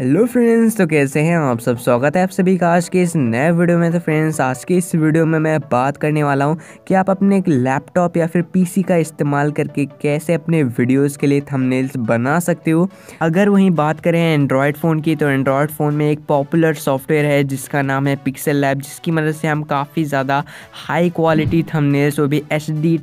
hello friends तो कैसे हैं आप सब स्वागत है आप सभी का आज के इस नए वीडियो में तो फ्रेंड्स आज के इस वीडियो में मैं बात करने वाला हूं कि आप अपने एक लैपटॉप या फिर पीसी का इस्तेमाल करके कैसे अपने वीडियोस के लिए थंबनेल्स बना सकते हो अगर वहीं बात करें एंड्रॉयड फ़ोन की तो एंड्रॉयड फ़ोन में एक पॉपुलर सॉफ्टवेयर है जिसका नाम है पिक्सल लैब जिसकी मदद से हम काफ़ी ज़्यादा हाई क्वालिटी थमनेल्स वो भी एच डी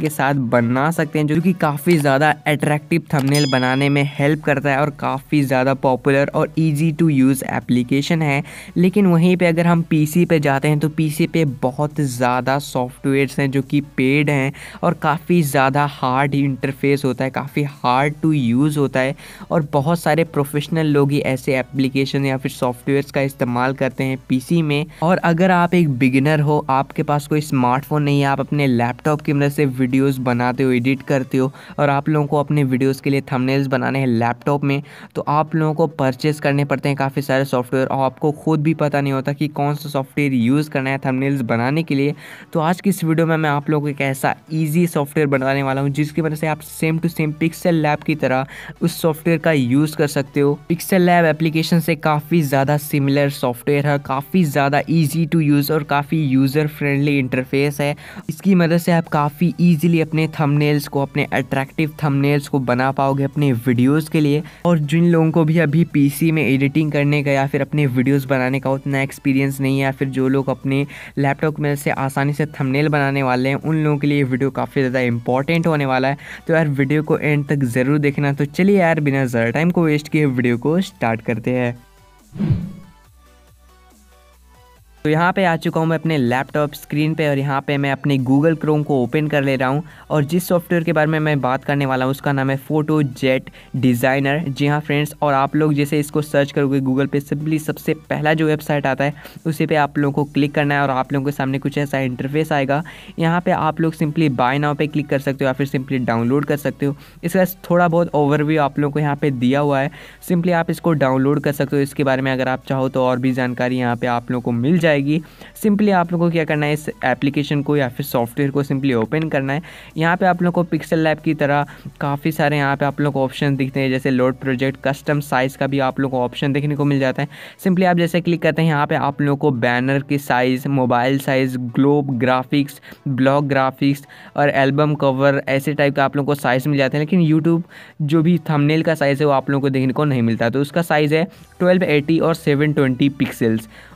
के साथ बना सकते हैं जो कि काफ़ी ज़्यादा एट्रैक्टिव थमनेल बनाने में हेल्प करता है और काफ़ी ज़्यादा पॉपुलर और ईजी टू यूज़ एप्लीकेशन है लेकिन वहीं पे अगर हम पीसी पे जाते हैं तो पीसी पे बहुत ज़्यादा सॉफ्टवेयर्स हैं जो कि पेड हैं और काफ़ी ज़्यादा हार्ड इंटरफेस होता है काफ़ी हार्ड टू यूज़ होता है और बहुत सारे प्रोफेशनल लोग ही ऐसे एप्लीकेशन या फिर सॉफ्टवेयर्स का इस्तेमाल करते हैं पी में और अगर आप एक बिगिनर हो आपके पास कोई स्मार्टफोन नहीं है आप अपने लैपटॉप की मदद से वीडियोज़ बनाते हो एडिट करते हो और आप लोगों को अपने वीडियोज़ के लिए थमनेल्स बनाने हैं लैपटॉप में तो आप लोगों को परचेज परचेज़ करने पड़ते हैं काफ़ी सारे सॉफ्टवेयर और आपको खुद भी पता नहीं होता कि कौन सा सॉफ्टवेयर यूज़ करना है थंबनेल्स बनाने के लिए तो आज की इस वीडियो में मैं आप लोगों को एक ऐसा ईजी सॉफ्टवेयर बनाने वाला हूँ जिसकी वजह से आप same to same Pixel Lab की तरह उस सॉफ्टवेयर का यूज़ कर सकते हो पिक्सल लैब एप्लीकेशन से काफ़ी ज़्यादा सिमिलर सॉफ्टवेयर है काफ़ी ज़्यादा ईजी टू यूज़ और काफ़ी यूज़र फ्रेंडली इंटरफेस है इसकी मदद से आप काफ़ी ईजिली अपने थमनेल्स को अपने अट्रैक्टिव थमनेल्स को बना पाओगे अपने वीडियोज के लिए और जिन लोगों को भी अभी पी पीसी में एडिटिंग करने का या फिर अपने वीडियोस बनाने का उतना एक्सपीरियंस नहीं है या फिर जो लोग अपने लैपटॉप में से आसानी से थंबनेल बनाने वाले हैं उन लोगों के लिए वीडियो काफ़ी ज़्यादा इंपॉर्टेंट होने वाला है तो यार वीडियो को एंड तक ज़रूर देखना तो चलिए यार बिना ज़्यादा टाइम को वेस्ट किए वीडियो को स्टार्ट करते हैं तो यहाँ पे आ चुका हूँ मैं अपने लैपटॉप स्क्रीन पे और यहाँ पे मैं अपने गूगल क्रोम को ओपन कर ले रहा हूँ और जिस सॉफ्टवेयर के बारे में मैं बात करने वाला हूँ उसका नाम है फ़ोटो जेट डिज़ाइनर जी हाँ फ्रेंड्स और आप लोग जैसे इसको सर्च करोगे गूगल पे सिंपली सबसे पहला जो वेबसाइट आता है उसी पर आप लोगों को क्लिक करना है और आप लोगों के सामने कुछ ऐसा इंटरफेस आएगा यहाँ पर आप लोग सिंपली बाय नाव पर क्लिक कर सकते हो या फिर सिंपली डाउनलोड कर सकते हो इसका थोड़ा बहुत ओवरव्यू आप लोगों को यहाँ पर दिया हुआ है सिंपली आप इसको डाउनलोड कर सकते हो इसके बारे में अगर आप चाहो तो और भी जानकारी यहाँ पर आप लोगों को मिल जाए जाएगी सिंपली आप लोगों को क्या करना है इस एप्लीकेशन को या फिर सॉफ्टवेयर को सिंपली ओपन करना है यहाँ पे आप लोगों को पिक्सल लैब की तरह काफ़ी सारे यहाँ पे आप लोगों को ऑप्शन दिखते हैं जैसे लोड प्रोजेक्ट कस्टम साइज़ का भी आप लोगों को ऑप्शन देखने को मिल जाता है सिंपली आप जैसे क्लिक करते हैं यहाँ पर आप लोगों को बैनर की size mobile size globe graphics blog graphics और एल्बम कवर ऐसे टाइप का आप लोगों को साइज़ मिल जाते हैं लेकिन यूट्यूब जो भी थमनेल का साइज़ है वो आप लोगों को देखने को नहीं मिलता तो उसका साइज़ है ट्वेल्व और सेवन ट्वेंटी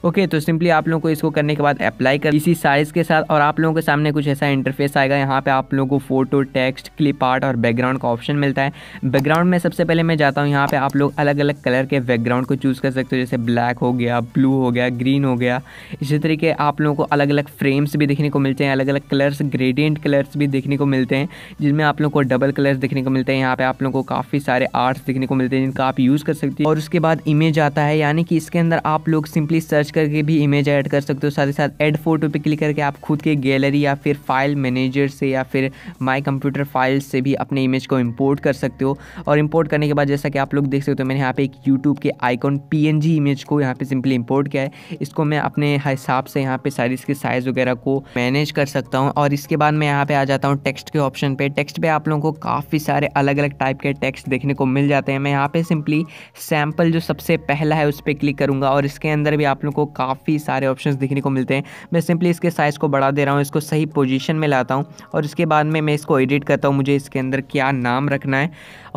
ओके तो सिंपली आप लोगों को इसको करने के बाद अप्लाई कर इसी साइज के साथ और आप लोगों के सामने कुछ ऐसा इंटरफेस आएगा यहाँ पे आप लोगों को फोटो टेक्स्ट क्लिप आर्ट और बैकग्राउंड का ऑप्शन मिलता है बैकग्राउंड में सबसे पहले मैं जाता हूँ यहाँ पे आप लोग अलग अलग कलर के बैकग्राउंड को चूज़ कर सकते हो जैसे ब्लैक हो गया ब्लू हो गया ग्रीन हो गया इसी तरीके आप लोगों को अलग अलग फ्रेम्स भी देखने को मिलते हैं अलग अलग कलर्स ग्रेडियंट कलर्स भी देखने को मिलते हैं जिनमें आप लोग को डबल कलर्स देखने को मिलते हैं यहाँ पे आप लोगों को काफ़ी सारे आर्ट्स देखने को मिलते हैं जिनका आप यूज़ कर सकते हो और उसके बाद इमेज आता है यानी कि इसके अंदर आप लोग सिंपली सर्च करके भी इमेज ऐड कर सकते हो साथ ही साथ एड फोटो पे क्लिक करके आप खुद के गैलरी या फिर फाइल मैनेजर से या फिर माई कंप्यूटर फाइल से भी अपने इमेज को इंपोर्ट कर सकते हो और इंपोर्ट करने के बाद जैसा कि आप लोग देख सकते हो मैंने यहाँ पे एक यूट्यूब के आइकॉन पी इमेज को यहाँ पर सिंपली इम्पोर्ट किया है इसको मैं अपने हिसाब से यहाँ पर सारी इसके साइज़ वगैरह को मैनेज कर सकता हूँ और इसके बाद मैं यहाँ पर आ जाता हूँ टेक्स्ट के ऑप्शन पर टेक्स्ट पर आप लोगों को काफ़ी सारे अलग अलग टाइप के टेक्स्ट देखने को मिल जाते हैं मैं यहाँ पर सिंपली सैम्पल जो सबसे पहला है उस पर क्लिक करूँगा और इसके अंदर भी आप लोग को काफ़ी सारे सारे ऑप्शन देखने को मिलते हैं मैं सिंपली इसके साइज़ को बढ़ा दे रहा हूँ इसको सही पोजिशन में लाता हूँ और इसके बाद में मैं इसको एडिट करता हूँ मुझे इसके अंदर क्या नाम रखना है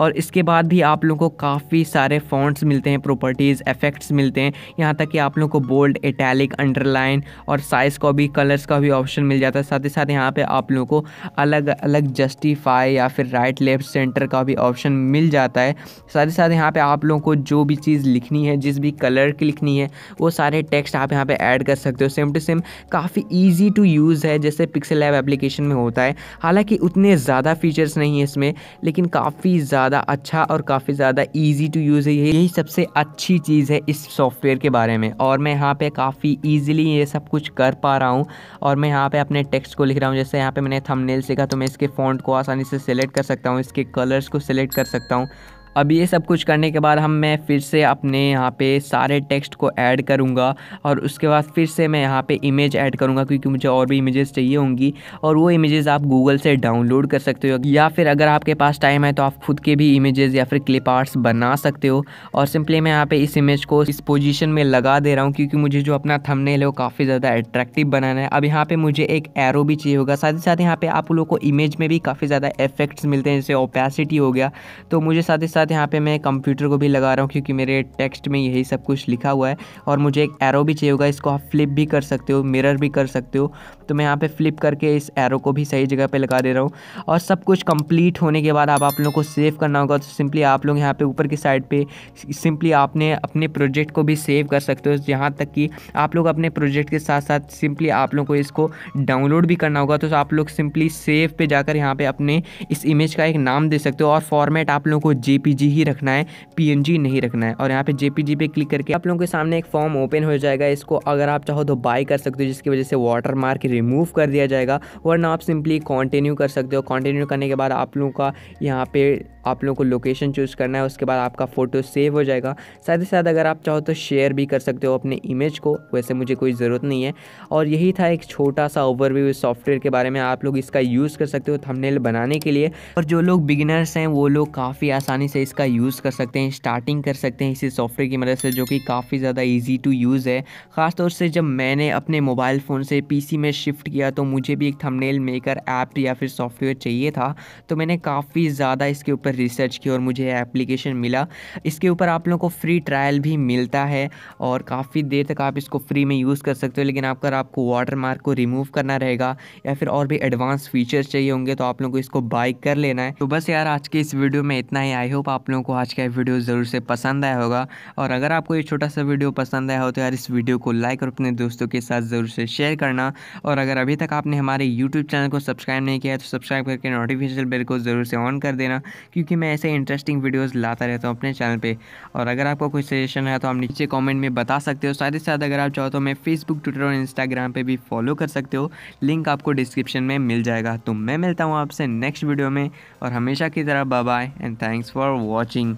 और इसके बाद भी आप लोगों को काफ़ी सारे फॉन्ट्स मिलते हैं प्रॉपर्टीज़ इफेक्ट्स मिलते हैं यहाँ तक कि आप लोगों को बोल्ड इटैलिक अंडरलाइन और साइज़ का भी कलर्स का भी ऑप्शन मिल जाता है साथ ही साथ यहाँ पे आप लोगों को अलग अलग जस्टिफाई या फिर राइट लेफ्ट सेंटर का भी ऑप्शन मिल जाता है साथ ही साथ यहाँ पर आप लोगों को जो भी चीज़ लिखनी है जिस भी कलर की लिखनी है वो सारे टेक्स्ट आप यहाँ पर ऐड ऐड कर सकते हो सेम टू सेम काफ़ी ईजी टू यूज़ है जैसे पिक्सल लैब एप्लीकेशन में होता है हालांकि उतने ज़्यादा फीचर्स नहीं है इसमें लेकिन काफ़ी ज़्यादा अच्छा और काफ़ी ज़्यादा ईजी टू यूज़ है यही सबसे अच्छी चीज़ है इस सॉफ्टवेयर के बारे में और मैं यहाँ पर काफ़ी ईजिली ये सब कुछ कर पा रहा हूँ और मैं यहाँ पर अपने टेक्स्ट को लिख रहा हूँ जैसे यहाँ पर मैंने थमनेल सीखा तो मैं इसके फ़ॉन्ट को आसानी से सिलेक्ट कर सकता हूँ इसके कलर्स को सिलेक्ट कर सकता हूँ अब ये सब कुछ करने के बाद हम मैं फिर से अपने यहाँ पे सारे टेक्स्ट को ऐड करूँगा और उसके बाद फिर से मैं यहाँ पे इमेज ऐड करूँगा क्योंकि मुझे और भी इमेजेस चाहिए होंगी और वो इमेजेस आप गूगल से डाउनलोड कर सकते हो या फिर अगर आपके पास टाइम है तो आप खुद के भी इमेजेस या फिर क्लिप आर्ट्स बना सकते हो और सिंपली मैं यहाँ पर इस इमेज को इस पोजिशन में लगा दे रहा हूँ क्योंकि मुझे जो अपना थमने है वो काफ़ी ज़्यादा अट्रैक्टिव बनाना है अब यहाँ पर मुझे एक एरो भी चाहिए होगा साथ ही साथ यहाँ पर आप लोग को इमेज में भी काफ़ी ज़्यादा इफेक्ट्स मिलते हैं जैसे ओपेसिटी हो गया तो मुझे साथ ही साथ साथ यहाँ पे मैं कंप्यूटर को भी लगा रहा हूँ क्योंकि मेरे टेक्स्ट में यही सब कुछ लिखा हुआ है और मुझे एक एरो भी चाहिए होगा इसको आप फ्लिप भी कर सकते हो मिरर भी कर सकते हो तो मैं यहाँ पे फ्लिप करके इस एरो को भी सही जगह पे लगा दे रहा हूँ और सब कुछ कंप्लीट होने के बाद आप आप लोगों को सेव करना होगा तो सिंपली आप लोग यहाँ पे ऊपर की साइड पे सिंपली आपने अपने प्रोजेक्ट को भी सेव कर सकते हो जहाँ तक कि आप लोग अपने प्रोजेक्ट के साथ साथ सिंपली आप लोग को इसको डाउनलोड भी करना होगा तो आप लोग सिंपली सेव पे जाकर यहाँ पे अपने इस इमेज का एक नाम दे सकते हो और फॉर्मेट आप लोगों को जे ही रखना है पी नहीं रखना है और यहाँ पे जे पे क्लिक करके आप लोगों के सामने एक फॉर्म ओपन हो जाएगा इसको अगर आप चाहो तो बाई कर सकते हो जिसकी वजह से वाटर मार्क रिमूव कर दिया जाएगा वरना आप सिंपली कॉन्टिन्यू कर सकते हो कॉन्टिन्यू करने के बाद आप लोगों का यहाँ पे आप लोगों को लोकेशन चूज़ करना है उसके बाद आपका फ़ोटो सेव हो जाएगा साथ ही साथ अगर आप चाहो तो शेयर भी कर सकते हो अपने इमेज को वैसे मुझे कोई ज़रूरत नहीं है और यही था एक छोटा सा ओवरव्यू इस सॉफ्टवेयर के बारे में आप लोग इसका यूज़ कर सकते हो थंबनेल बनाने के लिए और जो लोग बिगिनर्स हैं वो लोग काफ़ी आसानी से इसका यूज़ कर सकते हैं स्टार्टिंग कर सकते हैं इसी सॉफ्टवेयर की मदद से जो कि काफ़ी ज़्यादा ईजी टू यूज़ है ख़ासतौर से जब मैंने अपने मोबाइल फ़ोन से पी में शिफ्ट किया तो मुझे भी एक थमनेल मेकर ऐप या फिर सॉफ्टवेयर चाहिए था तो मैंने काफ़ी ज़्यादा इसके ऊपर रिसर्च की और मुझे एप्लीकेशन मिला इसके ऊपर आप लोगों को फ्री ट्रायल भी मिलता है और काफ़ी देर तक आप इसको फ्री में यूज़ कर सकते हो लेकिन आपका आपको वाटर मार्क को रिमूव करना रहेगा या फिर और भी एडवांस फीचर्स चाहिए होंगे तो आप लोगों को इसको बाइक कर लेना है तो बस यार आज के इस वीडियो में इतना ही आई हो होप आप लोगों को आज का वीडियो ज़रूर से पसंद आया होगा और अगर आपको ये छोटा सा वीडियो पसंद आया हो तो यार इस वीडियो को लाइक और अपने दोस्तों के साथ ज़रूर से शेयर करना और अगर अभी तक आपने हमारे यूट्यूब चैनल को सब्सक्राइब नहीं किया है तो सब्सक्राइब करके नोटिफिकेशन बेल को ज़रूर से ऑन कर देना क्योंकि मैं ऐसे इंटरेस्टिंग वीडियोज़ लाता रहता हूँ अपने चैनल पर और अगर आपको कोई सजेशन है तो आप नीचे कॉमेंट में बता सकते हो साथ ही साथ अगर आप चाहो तो मैं फेसबुक ट्विटर और इंस्टाग्राम पर भी फॉलो कर सकते हो लिंक आपको डिस्क्रिप्शन में मिल जाएगा तो मैं मिलता हूँ आपसे नेक्स्ट वीडियो में और हमेशा की तरह bye and thanks for watching